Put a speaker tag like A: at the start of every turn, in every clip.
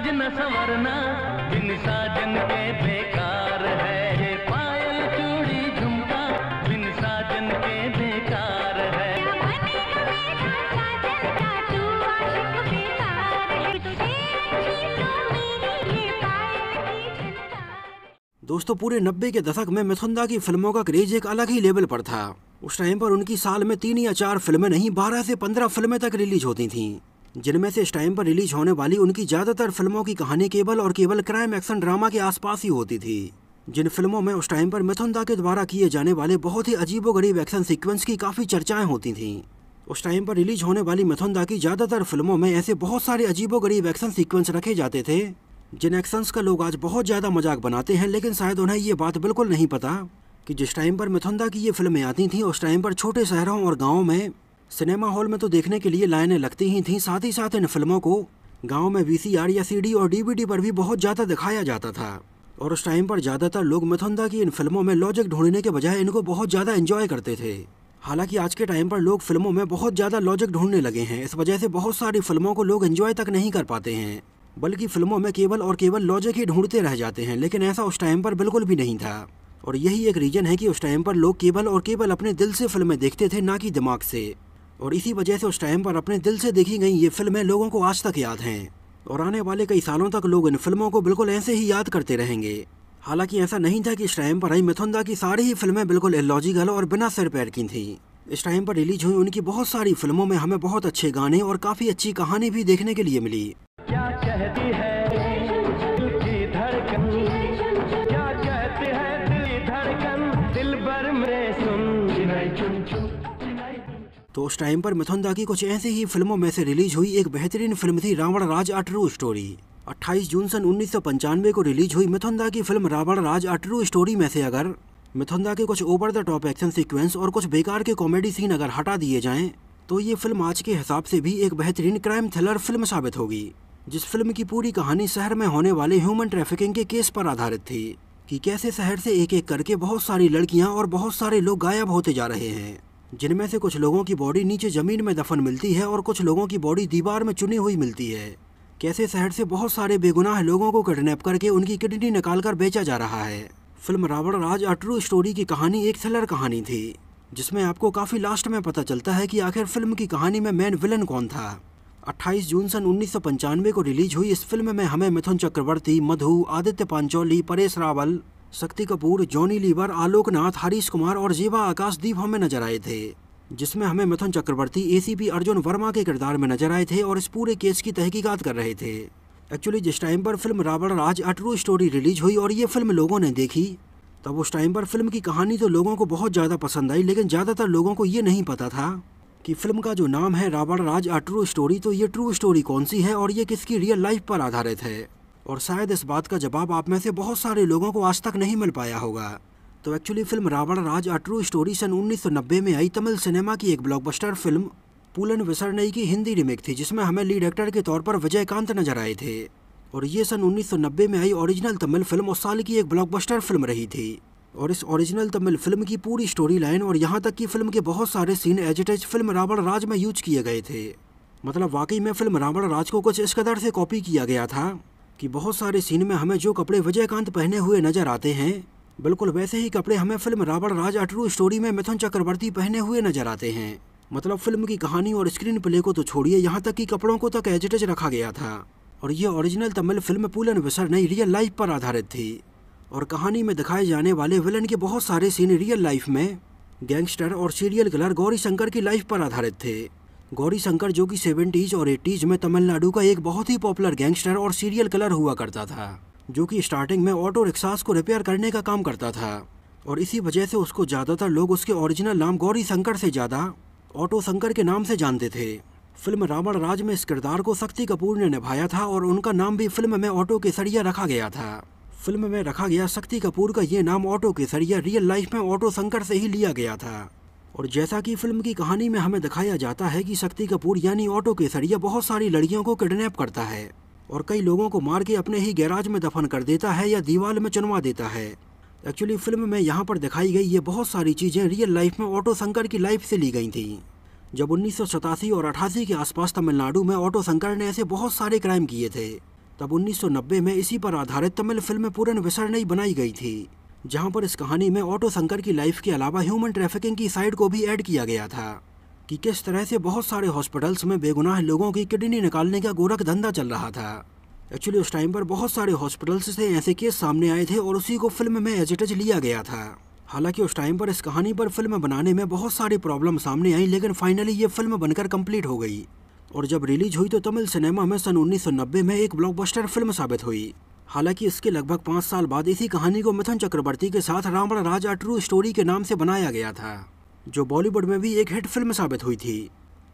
A: आज न संवरना साजन के बेकार है पायल चूड़ी झुमका साजन के बेकार है तो दोस्तों पूरे नब्बे के दशक में मिथुंदा की फिल्मों का क्रेज एक अलग ही लेवल पर था उस टाइम पर उनकी साल में तीन या चार फिल्में नहीं बारह से पंद्रह फिल्में तक रिलीज होती थीं जिनमें से इस टाइम पर रिलीज होने वाली उनकी ज़्यादातर फिल्मों की कहानी केवल और केवल क्राइम एक्शन ड्रामा के आसपास ही होती थी जिन फिल्मों में उस टाइम पर मिथुन दा के द्वारा किए जाने वाले बहुत ही अजीबोगरीब एक्शन सीक्वेंस की काफ़ी चर्चाएं होती थीं उस टाइम पर रिलीज होने वाली मिथुन दा की ज़्यादातर फिल्मों में ऐसे बहुत सारे अजीबोगरीब एक्शन सीक्वेंस रखे जाते थे जिन एक्शंस का लोग आज बहुत ज़्यादा मजाक बनाते हैं लेकिन शायद उन्हें ये बात बिल्कुल नहीं पता कि जिस टाइम पर मिथुन दा की ये फिल्में आती थीं उस टाइम पर छोटे शहरों और गाँवों में सिनेमा हॉल में तो देखने के लिए लाइनें लगती ही थीं साथ ही साथ इन फिल्मों को गांव में वीसीआर या सीडी और डीवीडी पर भी बहुत ज़्यादा दिखाया जाता था और उस टाइम पर ज़्यादातर लोग मथुंदा की इन फिल्मों में लॉजिक ढूंढने के बजाय इनको बहुत ज़्यादा एंजॉय करते थे हालांकि आज के टाइम पर लोग फिल्मों में बहुत ज़्यादा लॉजिक ढूंढने लगे हैं इस वजह से बहुत सारी फिल्मों को लोग इन्जॉय तक नहीं कर पाते हैं बल्कि फिल्मों में केवल और केवल लॉजिक ही ढूंढते रह जाते हैं लेकिन ऐसा उस टाइम पर बिल्कुल भी नहीं था और यही एक रीज़न है कि उस टाइम पर लोग केवल और केवल अपने दिल से फिल्में देखते थे ना कि दिमाग से और इसी वजह से उस टाइम पर अपने दिल से देखी गई ये फिल्में लोगों को आज तक याद हैं और आने वाले कई सालों तक लोग इन फिल्मों को बिल्कुल ऐसे ही याद करते रहेंगे हालांकि ऐसा नहीं था कि इस टाइम पर आई मिथुंदा की सारी ही फिल्में बिल्कुल एलॉजिकल और बिना सिर पैर की थी इस टाइम पर रिलीज हुई उनकी बहुत सारी फिल्मों में हमें बहुत अच्छे गाने और काफ़ी अच्छी कहानी भी देखने के लिए मिली तो उस टाइम पर मिथुन दा की कुछ ऐसी ही फिल्मों में से रिलीज हुई एक बेहतरीन फिल्म थी Ravan Raj a true story 28 June सन उन्नीस को रिलीज हुई मिथुन दा की film Ravan Raj a true story में से अगर मिथुन दा के कुछ over the top action sequence और कुछ बेकार के कॉमेडी सीन अगर हटा दिए जाएँ तो ये फिल्म आज के हिसाब से भी एक बेहतरीन क्राइम थ्रिलर फिल्म साबित होगी जिस फिल्म की पूरी कहानी शहर में होने वाले ह्यूमन ट्रैफिकिंग के केस पर आधारित थी कि कैसे शहर से एक एक करके बहुत सारी लड़कियां और बहुत सारे लोग गायब होते जा रहे हैं जिनमें से कुछ लोगों की बॉडी नीचे ज़मीन में दफन मिलती है और कुछ लोगों की बॉडी दीवार में चुनी हुई मिलती है कैसे शहर से बहुत सारे बेगुनाह लोगों को किडनेप करके उनकी किडनी निकालकर बेचा जा रहा है film Ravan Raj a true story की कहानी एक थ्रिलर कहानी थी जिसमें आपको काफ़ी लास्ट में पता चलता है कि आखिर फिल्म की कहानी में मेन विलन कौन था 28 जून सन उन्नीस को रिलीज हुई इस फिल्म में हमें मिथुन चक्रवर्ती मधु आदित्य पांचोली परेश रावल शक्ति कपूर जॉनी लीवर आलोकनाथ हरीश कुमार और जीवा आकाशदीप हमें नजर आए थे जिसमें हमें मिथुन चक्रवर्ती एसीपी अर्जुन वर्मा के किरदार में नजर आए थे और इस पूरे केस की तहकीकात कर रहे थे एक्चुअली जिस टाइम पर film Ravan Raj a true story release हुई और ये फिल्म लोगों ने देखी तब उस टाइम पर फिल्म की कहानी तो लोगों को बहुत ज़्यादा पसंद आई लेकिन ज़्यादातर लोगों को ये नहीं पता था कि फिल्म का जो नाम है रावण राज अट्रू स्टोरी तो ये ट्रू स्टोरी कौन सी है और ये किसकी रियल लाइफ पर आधारित है और शायद इस बात का जवाब आप में से बहुत सारे लोगों को आज तक नहीं मिल पाया होगा तो actually film Ravan Raj a true story सन 1990 में आई तमिल सिनेमा की एक ब्लॉकबस्टर फिल्म पूलन विसरनई की हिंदी रिमेक थी जिसमें हमें लीड एक्टर के तौर पर विजयकांत नजर आए थे और ये सन 1990 में आई ओरिजिनल तमिल फिल्म उस साल की एक ब्लॉकबस्टर फिल्म रही थी और इस ओरिजिनल तमिल फिल्म की पूरी स्टोरी लाइन और यहाँ तक कि फिल्म के बहुत सारे सीन एजिटेज फिल्म रावण राज में यूज किए गए थे मतलब वाकई में फिल्म रावण राज को कुछ इस कदर से कॉपी किया गया था कि बहुत सारे सीन में हमें जो कपड़े विजयकांत पहने हुए नजर आते हैं बिल्कुल वैसे ही कपड़े हमें film Ravan Raj a true story में मिथुन चक्रवर्ती पहने हुए नजर आते हैं मतलब फिल्म की कहानी और स्क्रीन प्ले को तो छोड़िए यहाँ तक कि कपड़ों को तक एजिटेज रखा गया था और ये ओरिजिनल तमिल फिल्म पुलन विसर नहीं रियल लाइफ पर आधारित थी और कहानी में दिखाए जाने वाले विलन के बहुत सारे सीन रियल लाइफ में गैंगस्टर और सीरियल किलर गौरी शंकर की लाइफ पर आधारित थे गौरी शंकर जो कि सेवेंटीज और एट्टीज में तमिलनाडु का एक बहुत ही पॉपुलर गैंगस्टर और सीरियल कलर हुआ करता था जो कि स्टार्टिंग में ऑटो रिक्शास को रिपेयर करने का काम करता था और इसी वजह से उसको ज़्यादातर लोग उसके ओरिजिनल नाम गौरी शंकर से ज़्यादा ऑटो शंकर के नाम से जानते थे फिल्म रावण राज में इस किरदार को शक्ति कपूर ने निभाया था और उनका नाम भी फिल्म में ऑटो के सरिया रखा गया था फिल्म में रखा गया शक्ति कपूर का ये नाम ऑटो के सरिया रियल लाइफ में ऑटो शंकर से ही लिया गया था और जैसा कि फिल्म की कहानी में हमें दिखाया जाता है कि शक्ति कपूर यानी ऑटो केसरिया बहुत सारी लड़कियों को किडनैप करता है और कई लोगों को मार के अपने ही गैराज में दफन कर देता है या दीवार में चुनवा देता है एक्चुअली फिल्म में यहाँ पर दिखाई गई ये बहुत सारी चीज़ें रियल लाइफ में ऑटो शंकर की लाइफ से ली गई थी जब उन्नीस और अठासी के आसपास तमिलनाडु में ऑटो शंकर ने ऐसे बहुत सारे क्राइम किए थे तब 1990 में इसी पर आधारित तमिल फिल्म पूरन नहीं बनाई गई थी जहां पर इस कहानी में ऑटो शंकर की लाइफ के अलावा ह्यूमन ट्रैफिकिंग की साइड को भी ऐड किया गया था कि किस तरह से बहुत सारे हॉस्पिटल्स में बेगुनाह लोगों की किडनी निकालने का गोरख धंधा चल रहा था एक्चुअली उस टाइम पर बहुत सारे हॉस्पिटल्स से ऐसे केस सामने आए थे और उसी को फिल्म में एजिटज लिया गया था हालांकि उस टाइम पर इस कहानी पर फिल्म बनाने में बहुत सारी प्रॉब्लम सामने आई लेकिन फाइनली ये फिल्म बनकर कम्प्लीट हो गई और जब रिलीज हुई तो तमिल सिनेमा में सन 1990 में एक ब्लॉकबस्टर फिल्म साबित हुई हालांकि इसके लगभग पाँच साल बाद इसी कहानी को मिथुन चक्रवर्ती के साथ रावण राजा ट्रू स्टोरी के नाम से बनाया गया था जो बॉलीवुड में भी एक हिट फिल्म साबित हुई थी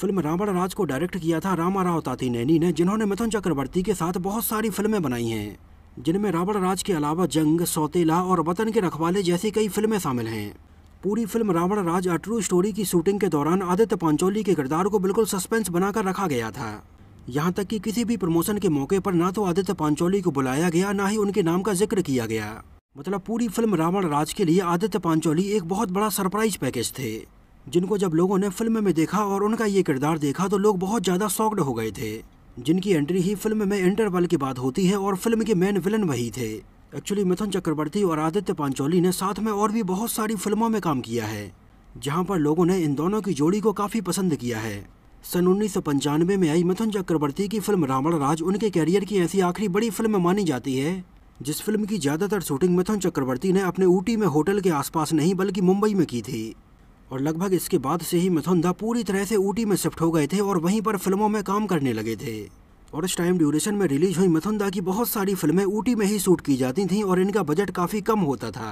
A: फिल्म रावण राज को डायरेक्ट किया था रामा राव ताती नैनी ने जिन्होंने मिथुन चक्रवर्ती के साथ बहुत सारी फिल्में बनाई हैं जिनमें रावण राज के अलावा जंग सौतेला और वतन के रखवाले जैसी कई फिल्में शामिल हैं पूरी film Ravan Raj a true story की शूटिंग के दौरान आदित्य पांचोली के किरदार को बिल्कुल सस्पेंस बनाकर रखा गया था यहाँ तक कि किसी भी प्रमोशन के मौके पर ना तो आदित्य पांचोली को बुलाया गया ना ही उनके नाम का जिक्र किया गया मतलब पूरी फिल्म रावण राज के लिए आदित्य पांचोली एक बहुत बड़ा सरप्राइज पैकेज थे जिनको जब लोगों ने फिल्म में देखा और उनका ये किरदार देखा तो लोग बहुत ज़्यादा सॉक्ड हो गए थे जिनकी एंट्री ही फिल्म में इंटरवल के बाद होती है और फिल्म के मेन विलन वही थे एक्चुअली मिथुन चक्रवर्ती और आदित्य पांचोली ने साथ में और भी बहुत सारी फिल्मों में काम किया है जहां पर लोगों ने इन दोनों की जोड़ी को काफ़ी पसंद किया है सन उन्नीस में आई मिथुन चक्रवर्ती की फिल्म रावण राज उनके कैरियर की ऐसी आखिरी बड़ी फिल्म मानी जाती है जिस फिल्म की ज़्यादातर शूटिंग मिथुन चक्रवर्ती ने अपने ऊटी में होटल के आसपास नहीं बल्कि मुंबई में की थी और लगभग इसके बाद से ही मिथुन दा पूरी तरह से ऊटी में शिफ्ट हो गए थे और वहीं पर फिल्मों में काम करने लगे थे और इस टाइम ड्यूरेशन में रिलीज हुई मिथुन दा की बहुत सारी फिल्में ऊटी में ही शूट की जाती थीं और इनका बजट काफ़ी कम होता था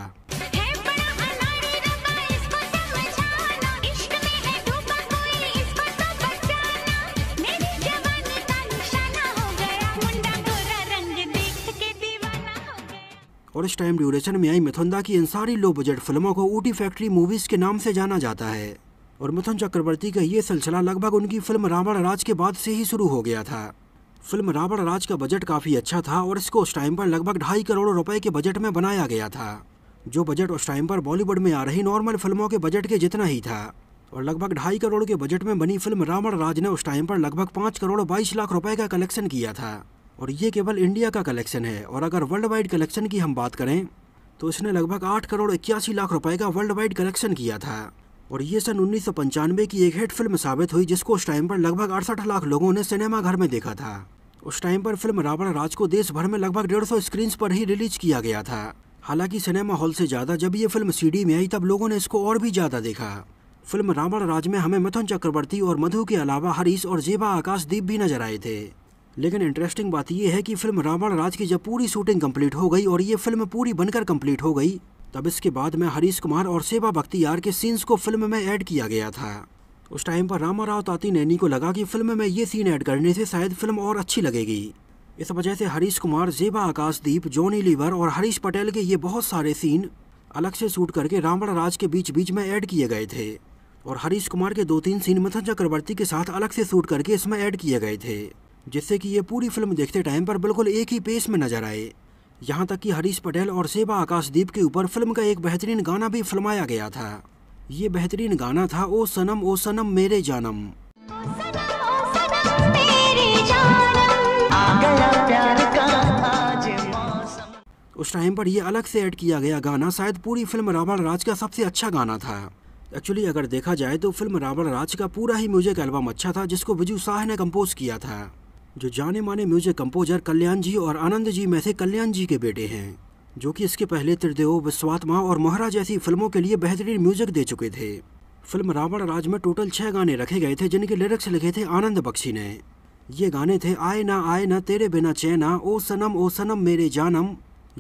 A: और इस टाइम ड्यूरेशन में आई मिथुंदा की इन सारी लो बजट फिल्मों को ऊटी फैक्ट्री मूवीज़ के नाम से जाना जाता है और मिथुन चक्रवर्ती का ये सिलसिला लगभग उनकी फिल्म रावण राज के बाद से ही शुरू हो गया था फिल्म रावण राज का बजट काफ़ी अच्छा था और इसको उस टाइम पर लगभग ढाई करोड़ रुपए के बजट में बनाया गया था जो बजट उस टाइम पर बॉलीवुड में आ रही नॉर्मल फिल्मों के बजट के जितना ही था और लगभग ढाई करोड़ के बजट में बनी फिल्म रावण राज ने उस टाइम पर लगभग पाँच करोड़ बाईस लाख रुपए का कलेक्शन किया था और ये केवल इंडिया का कलेक्शन है और अगर वर्ल्ड वाइड कलेक्शन की हम बात करें तो इसने लगभग आठ करोड़ इक्यासी लाख रुपए का वर्ल्ड वाइड कलेक्शन किया था और ये सन उन्नीस की एक हिट फिल्म साबित हुई जिसको उस टाइम पर लगभग अड़सठ लाख लोगों ने सिनेमा घर में देखा था उस टाइम पर फिल्म रावण राज को देश भर में लगभग डेढ़ सौ स्क्रीन पर ही रिलीज किया गया था हालांकि सिनेमा हॉल से ज़्यादा जब ये फिल्म सीडी में आई तब लोगों ने इसको और भी ज़्यादा देखा फिल्म रावण राज में हमें मिथुन चक्रवर्ती और मधु के अलावा हरीश और जेबा आकाशदीप भी नजर आए थे लेकिन इंटरेस्टिंग बात यह है कि फिल्म रावण राज की जब पूरी शूटिंग कंप्लीट हो गई और ये फिल्म पूरी बनकर कंप्लीट हो गई तब इसके बाद में हरीश कुमार और सेवा बख्तियार के सीन्स को फिल्म में ऐड किया गया था उस टाइम पर रामा राव ताती नैनी को लगा कि फिल्म में ये सीन ऐड करने से शायद फिल्म और अच्छी लगेगी इस वजह से हरीश कुमार जेबा आकाशदीप जॉनी लीवर और हरीश पटेल के ये बहुत सारे सीन अलग से शूट करके रावण राज के बीच बीच में ऐड किए गए थे और हरीश कुमार के दो तीन सीन मथन चक्रवर्ती के साथ अलग से शूट करके इसमें ऐड किए गए थे जिससे कि ये पूरी फिल्म देखते टाइम पर बिल्कुल एक ही पेस में नजर आए यहाँ तक कि हरीश पटेल और सेबा आकाशदीप के ऊपर फिल्म का एक बेहतरीन गाना भी फिल्माया गया था ये बेहतरीन गाना था ओ सनम ओ सनम मेरे जानम उस टाइम पर यह अलग से ऐड किया गया गाना शायद पूरी फिल्म रावण राज का सबसे अच्छा गाना था एक्चुअली अगर देखा जाए तो फिल्म रावण राज का पूरा ही म्यूजिक एल्बम अच्छा था जिसको बिजू शाह ने कंपोज किया था जो जाने माने म्यूजिक कंपोजर कल्याण जी और आनंद जी मैथे कल्याण जी के बेटे हैं जो कि इसके पहले त्रिदेव विश्वात्मा और मोहरा जैसी फिल्मों के लिए बेहतरीन म्यूजिक दे चुके थे फिल्म रावण राज में टोटल छः गाने रखे गए थे जिनके लिरिक्स लिखे थे आनंद बख्शी ने ये गाने थे आए ना आए ना तेरे बिना चैना ओ सनम ओ सनम मेरे जानम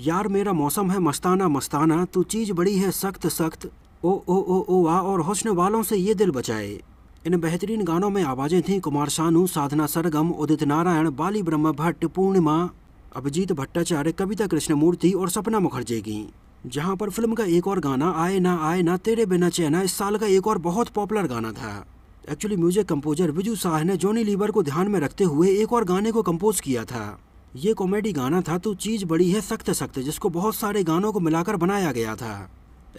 A: यार मेरा मौसम है मस्ताना मस्ताना तू चीज़ बड़ी है सख्त सख्त ओ ओ ओ ओ आ और हुस्न वालों से ये दिल बचाए इन बेहतरीन गानों में आवाज़ें थीं कुमार सानू साधना सरगम उदित नारायण बाली ब्रह्म भट्ट पूर्णिमा अभिजीत भट्टाचार्य कविता कृष्णमूर्ति और सपना मुखर्जी की जहां पर फिल्म का एक और गाना आए ना आए ना तेरे बिना चैना इस साल का एक और बहुत पॉपुलर गाना था actually music composer Viju Shah ने जॉनी लीवर को ध्यान में रखते हुए एक और गाने को कंपोज किया था ये कॉमेडी गाना था तो चीज़ बड़ी है सख्त सख्त जिसको बहुत सारे गानों को मिलाकर बनाया गया था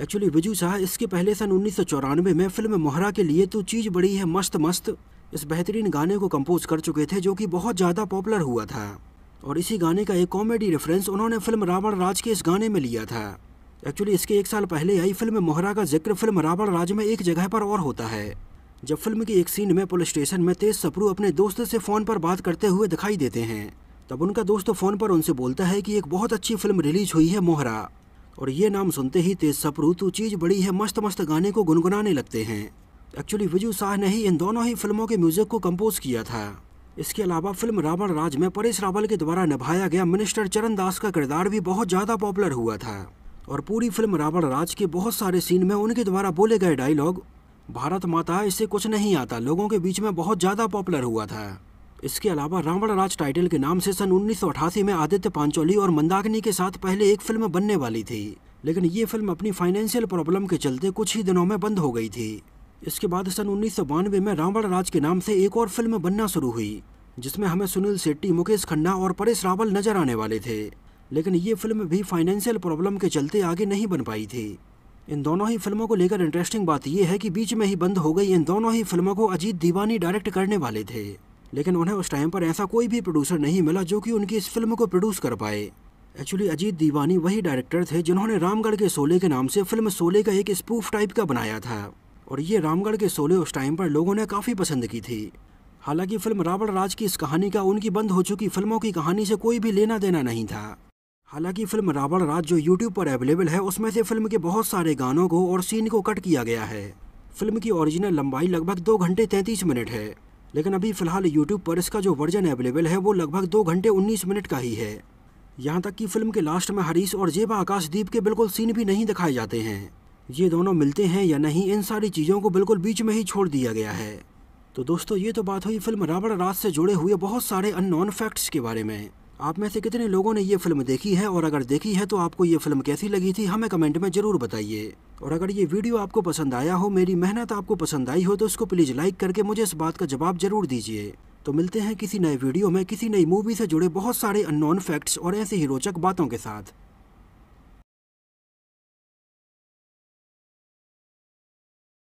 A: एक्चुअली विजू शाह इसके पहले सन उन्नीस में फिल्म मोहरा के लिए तो चीज़ बड़ी है मस्त मस्त इस बेहतरीन गाने को कंपोज कर चुके थे जो कि बहुत ज़्यादा पॉपुलर हुआ था और इसी गाने का एक कॉमेडी रेफरेंस उन्होंने फिल्म रावण राज के इस गाने में लिया था एक्चुअली इसके एक साल पहले आई फिल्म मोहरा का जिक्र फिल्म रावण राज में एक जगह पर और होता है जब फिल्म की एक सीन में पुलिस स्टेशन में तेज सप्रू अपने दोस्त से फ़ोन पर बात करते हुए दिखाई देते हैं तब उनका दोस्त फ़ोन पर उनसे बोलता है कि एक बहुत अच्छी फिल्म रिलीज हुई है मोहरा और ये नाम सुनते ही तेज सपरू तू तो चीज़ बड़ी है मस्त मस्त गाने को गुनगुनाने लगते हैं एक्चुअली विजू शाह ने ही इन दोनों ही फिल्मों के म्यूजिक को कंपोज किया था इसके अलावा फिल्म रावण राज में परेश रावल के द्वारा निभाया गया मिनिस्टर चरण दास का किरदार भी बहुत ज़्यादा पॉपुलर हुआ था और पूरी फिल्म रावण राज के बहुत सारे सीन में उनके द्वारा बोले गए डायलॉग भारत माता इससे कुछ नहीं आता लोगों के बीच में बहुत ज़्यादा पॉपुलर हुआ था इसके अलावा रावण राज टाइटल के नाम से सन उन्नीस में आदित्य पांचोली और मंदाकिनी के साथ पहले एक फिल्म बनने वाली थी लेकिन ये फिल्म अपनी फाइनेंशियल प्रॉब्लम के चलते कुछ ही दिनों में बंद हो गई थी इसके बाद सन उन्नीस में रावण राज के नाम से एक और फिल्म बनना शुरू हुई जिसमें हमें सुनील शेट्टी मुकेश खन्ना और परेश रावल नजर आने वाले थे लेकिन ये फिल्म भी फाइनेंशियल प्रॉब्लम के चलते आगे नहीं बन पाई थी इन दोनों ही फिल्मों को लेकर इंटरेस्टिंग बात यह है कि बीच में ही बंद हो गई इन दोनों ही फिल्मों को अजीत दीवानी डायरेक्ट करने वाले थे लेकिन उन्हें उस टाइम पर ऐसा कोई भी प्रोड्यूसर नहीं मिला जो कि उनकी इस फिल्म को प्रोड्यूस कर पाए एक्चुअली अजीत दीवानी वही डायरेक्टर थे जिन्होंने रामगढ़ के सोले के नाम से फिल्म सोले का एक स्पूफ टाइप का बनाया था और ये रामगढ़ के सोले उस टाइम पर लोगों ने काफ़ी पसंद की थी हालांकि फिल्म रावण राज की इस कहानी का उनकी बंद हो चुकी फिल्मों की कहानी से कोई भी लेना देना नहीं था हालांकि फिल्म रावण राज जो यूट्यूब पर अवेलेबल है उसमें से फिल्म के बहुत सारे गानों को और सीन को कट किया गया है फिल्म की ओरिजिनल लंबाई लगभग दो घंटे तैंतीस मिनट है लेकिन अभी फ़िलहाल यूट्यूब पर इसका जो वर्जन अवेलेबल है वो लगभग दो घंटे उन्नीस मिनट का ही है यहाँ तक कि फिल्म के लास्ट में हरीश और जेबा आकाशदीप के बिल्कुल सीन भी नहीं दिखाए जाते हैं ये दोनों मिलते हैं या नहीं इन सारी चीज़ों को बिल्कुल बीच में ही छोड़ दिया गया है तो दोस्तों ये तो बात हुई फिल्म रावण राज से जुड़े हुए बहुत सारे अननोन फैक्ट्स के बारे में आप में से कितने लोगों ने ये फिल्म देखी है और अगर देखी है तो आपको ये फिल्म कैसी लगी थी हमें कमेंट में ज़रूर बताइए और अगर ये वीडियो आपको पसंद आया हो मेरी मेहनत आपको पसंद आई हो तो उसको प्लीज़ लाइक करके मुझे इस बात का जवाब जरूर दीजिए तो मिलते हैं किसी नए वीडियो में किसी नई मूवी से जुड़े बहुत सारे अननोन फैक्ट्स और ऐसे ही रोचक बातों के साथ